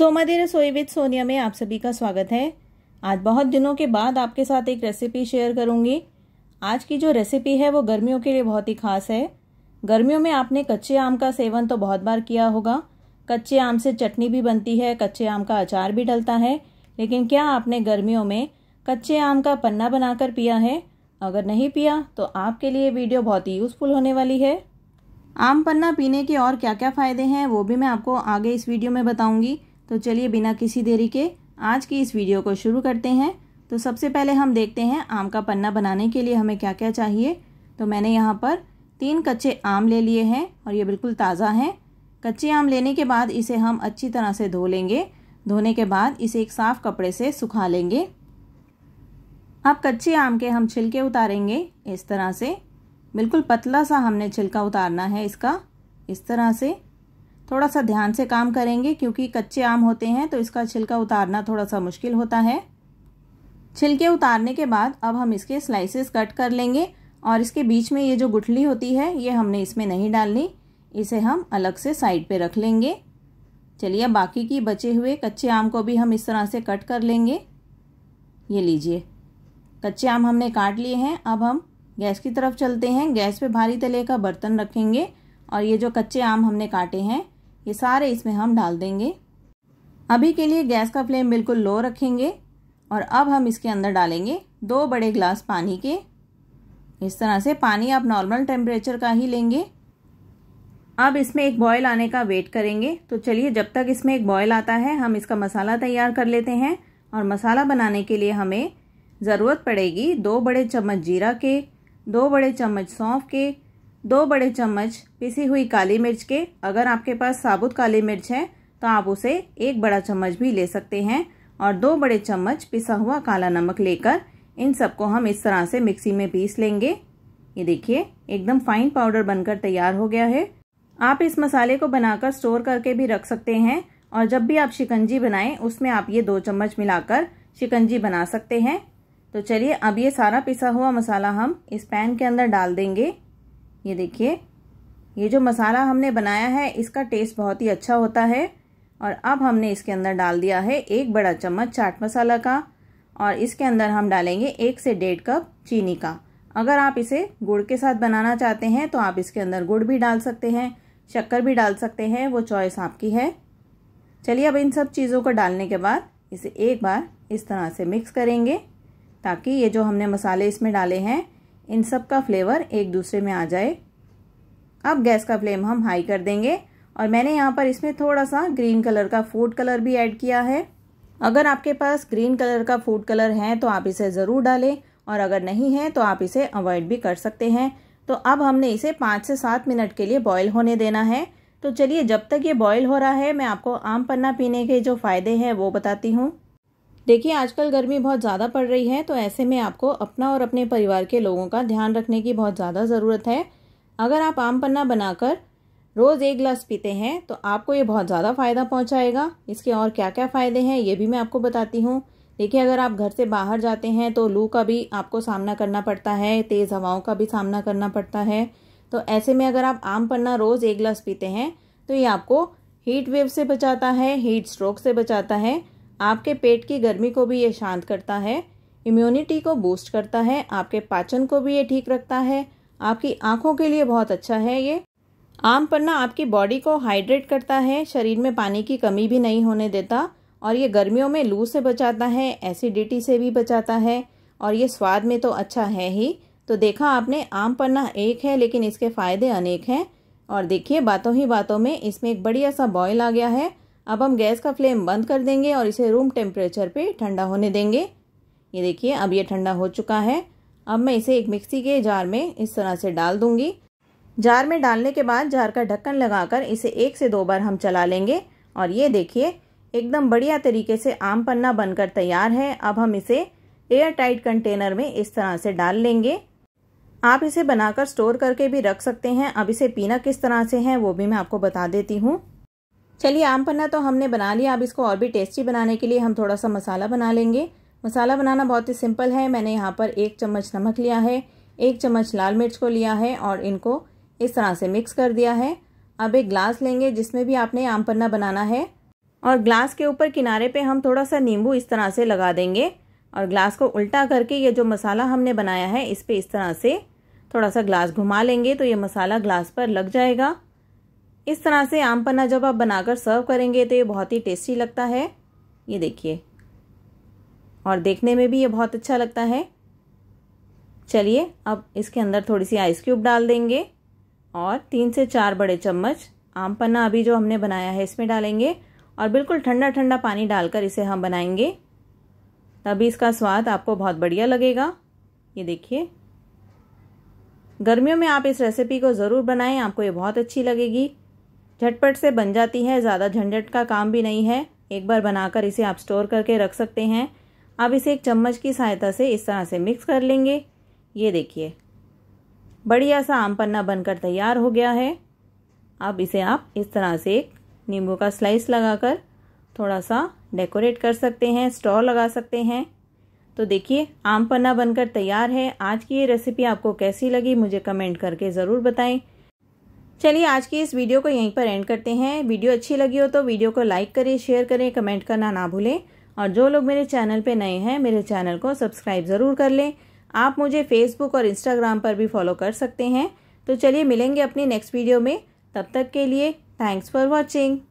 सोमादी रसोई विद सोनिया में आप सभी का स्वागत है आज बहुत दिनों के बाद आपके साथ एक रेसिपी शेयर करूंगी आज की जो रेसिपी है वो गर्मियों के लिए बहुत ही खास है गर्मियों में आपने कच्चे आम का सेवन तो बहुत बार किया होगा कच्चे आम से चटनी भी बनती है कच्चे आम का अचार भी डलता है लेकिन क्या आपने गर्मियों में कच्चे आम का पन्ना बनाकर पिया है अगर नहीं पिया तो आपके लिए वीडियो बहुत ही यूज़फुल होने वाली है आम पन्ना पीने के और क्या क्या फ़ायदे हैं वो भी मैं आपको आगे इस वीडियो में बताऊंगी तो चलिए बिना किसी देरी के आज की इस वीडियो को शुरू करते हैं तो सबसे पहले हम देखते हैं आम का पन्ना बनाने के लिए हमें क्या क्या चाहिए तो मैंने यहाँ पर तीन कच्चे आम ले लिए हैं और ये बिल्कुल ताज़ा हैं कच्चे आम लेने के बाद इसे हम अच्छी तरह से धो लेंगे धोने के बाद इसे एक साफ़ कपड़े से सुखा लेंगे अब कच्चे आम के हम छिलके उतारेंगे इस तरह से बिल्कुल पतला सा हमने छिलका उतारना है इसका इस तरह से थोड़ा सा ध्यान से काम करेंगे क्योंकि कच्चे आम होते हैं तो इसका छिलका उतारना थोड़ा सा मुश्किल होता है छिलके उतारने के बाद अब हम इसके स्लाइसेस कट कर लेंगे और इसके बीच में ये जो गुठली होती है ये हमने इसमें नहीं डालनी इसे हम अलग से साइड पे रख लेंगे चलिए बाकी की बचे हुए कच्चे आम को भी हम इस तरह से कट कर लेंगे ये लीजिए कच्चे आम हमने काट लिए हैं अब हम गैस की तरफ चलते हैं गैस पर भारी तले का बर्तन रखेंगे और ये जो कच्चे आम हमने काटे हैं ये सारे इसमें हम डाल देंगे अभी के लिए गैस का फ्लेम बिल्कुल लो रखेंगे और अब हम इसके अंदर डालेंगे दो बड़े ग्लास पानी के इस तरह से पानी आप नॉर्मल टेम्परेचर का ही लेंगे अब इसमें एक बॉयल आने का वेट करेंगे तो चलिए जब तक इसमें एक बॉयल आता है हम इसका मसाला तैयार कर लेते हैं और मसाला बनाने के लिए हमें ज़रूरत पड़ेगी दो बड़े चम्मच जीरा के दो बड़े चम्मच सौंफ के दो बड़े चम्मच पिसी हुई काली मिर्च के अगर आपके पास साबुत काली मिर्च है तो आप उसे एक बड़ा चम्मच भी ले सकते हैं और दो बड़े चम्मच पिसा हुआ काला नमक लेकर इन सबको हम इस तरह से मिक्सी में पीस लेंगे ये देखिए एकदम फाइन पाउडर बनकर तैयार हो गया है आप इस मसाले को बनाकर स्टोर करके भी रख सकते हैं और जब भी आप शिकंजी बनाएं उसमें आप ये दो चम्मच मिलाकर शिकंजी बना सकते हैं तो चलिए अब ये सारा पिसा हुआ मसाला हम इस पैन के अंदर डाल देंगे ये देखिए ये जो मसाला हमने बनाया है इसका टेस्ट बहुत ही अच्छा होता है और अब हमने इसके अंदर डाल दिया है एक बड़ा चम्मच चाट मसाला का और इसके अंदर हम डालेंगे एक से डेढ़ कप चीनी का अगर आप इसे गुड़ के साथ बनाना चाहते हैं तो आप इसके अंदर गुड़ भी डाल सकते हैं शक्कर भी डाल सकते हैं वो चॉइस आपकी है चलिए अब इन सब चीज़ों को डालने के बाद इसे एक बार इस तरह से मिक्स करेंगे ताकि ये जो हमने मसाले इसमें डाले हैं इन सब का फ्लेवर एक दूसरे में आ जाए अब गैस का फ्लेम हम हाई कर देंगे और मैंने यहाँ पर इसमें थोड़ा सा ग्रीन कलर का फूड कलर भी ऐड किया है अगर आपके पास ग्रीन कलर का फूड कलर है तो आप इसे ज़रूर डालें और अगर नहीं है तो आप इसे अवॉइड भी कर सकते हैं तो अब हमने इसे पाँच से सात मिनट के लिए बॉयल होने देना है तो चलिए जब तक ये बॉयल हो रहा है मैं आपको आम पन्ना पीने के जो फ़ायदे हैं वो बताती हूँ देखिए आजकल गर्मी बहुत ज़्यादा पड़ रही है तो ऐसे में आपको अपना और अपने परिवार के लोगों का ध्यान रखने की बहुत ज़्यादा ज़रूरत है अगर आप आम पन्ना बनाकर रोज़ एक गिलास पीते हैं तो आपको ये बहुत ज़्यादा फ़ायदा पहुँचाएगा इसके और क्या क्या फ़ायदे हैं ये भी मैं आपको बताती हूँ देखिए अगर आप घर से बाहर जाते हैं तो लू का भी आपको सामना करना पड़ता है तेज़ हवाओं का भी सामना करना पड़ता है तो ऐसे में अगर आप आम पन्ना रोज़ एक गिलास पीते हैं तो ये आपको हीट वेव से बचाता है हीट स्ट्रोक से बचाता है आपके पेट की गर्मी को भी ये शांत करता है इम्यूनिटी को बूस्ट करता है आपके पाचन को भी ये ठीक रखता है आपकी आँखों के लिए बहुत अच्छा है ये आम पन्ना आपकी बॉडी को हाइड्रेट करता है शरीर में पानी की कमी भी नहीं होने देता और ये गर्मियों में लू से बचाता है एसिडिटी से भी बचाता है और ये स्वाद में तो अच्छा है ही तो देखा आपने आम पन्ना एक है लेकिन इसके फ़ायदे अनेक हैं और देखिए बातों ही बातों में इसमें एक बढ़िया सा बॉयल आ गया है अब हम गैस का फ्लेम बंद कर देंगे और इसे रूम टेम्परेचर पे ठंडा होने देंगे ये देखिए अब ये ठंडा हो चुका है अब मैं इसे एक मिक्सी के जार में इस तरह से डाल दूंगी जार में डालने के बाद जार का ढक्कन लगाकर इसे एक से दो बार हम चला लेंगे और ये देखिए एकदम बढ़िया तरीके से आम पन्ना बनकर तैयार है अब हम इसे एयर टाइट कंटेनर में इस तरह से डाल लेंगे आप इसे बनाकर स्टोर करके भी रख सकते हैं अब इसे पीना किस तरह से है वो भी मैं आपको बता देती हूँ चलिए आम पन्ना तो हमने बना लिया अब इसको और भी टेस्टी बनाने के लिए हम थोड़ा सा मसाला बना लेंगे मसाला बनाना बहुत ही सिंपल है मैंने यहाँ पर एक चम्मच नमक लिया है एक चम्मच लाल मिर्च को लिया है और इनको इस तरह से मिक्स कर दिया है अब एक ग्लास लेंगे जिसमें भी आपने आम पन्ना बनाना है और ग्लास के ऊपर किनारे पे हम थोड़ा सा नींबू इस तरह से लगा देंगे और ग्लास को उल्टा करके ये जो मसाला हमने बनाया है इस पर इस तरह से थोड़ा सा ग्लास घुमा लेंगे तो ये मसाला ग्लास पर लग जाएगा इस तरह से आम पन्ना जब आप बनाकर सर्व करेंगे तो ये बहुत ही टेस्टी लगता है ये देखिए और देखने में भी ये बहुत अच्छा लगता है चलिए अब इसके अंदर थोड़ी सी आइस क्यूब डाल देंगे और तीन से चार बड़े चम्मच आम पन्ना अभी जो हमने बनाया है इसमें डालेंगे और बिल्कुल ठंडा ठंडा पानी डालकर इसे हम बनाएंगे तभी इसका स्वाद आपको बहुत बढ़िया लगेगा ये देखिए गर्मियों में आप इस रेसिपी को ज़रूर बनाएं आपको ये बहुत अच्छी लगेगी झटपट से बन जाती है ज़्यादा झंझट का काम भी नहीं है एक बार बनाकर इसे आप स्टोर करके रख सकते हैं अब इसे एक चम्मच की सहायता से इस तरह से मिक्स कर लेंगे ये देखिए बढ़िया सा आम पन्ना बनकर तैयार हो गया है अब इसे आप इस तरह से एक नींबू का स्लाइस लगाकर थोड़ा सा डेकोरेट कर सकते हैं स्टॉल लगा सकते हैं तो देखिए आम पन्ना बनकर तैयार है आज की ये रेसिपी आपको कैसी लगी मुझे कमेंट करके ज़रूर बताएं चलिए आज की इस वीडियो को यहीं पर एंड करते हैं वीडियो अच्छी लगी हो तो वीडियो को लाइक करें शेयर करें कमेंट करना ना भूलें और जो लोग मेरे चैनल पे नए हैं मेरे चैनल को सब्सक्राइब ज़रूर कर लें आप मुझे फेसबुक और इंस्टाग्राम पर भी फॉलो कर सकते हैं तो चलिए मिलेंगे अपनी नेक्स्ट वीडियो में तब तक के लिए थैंक्स फॉर वॉचिंग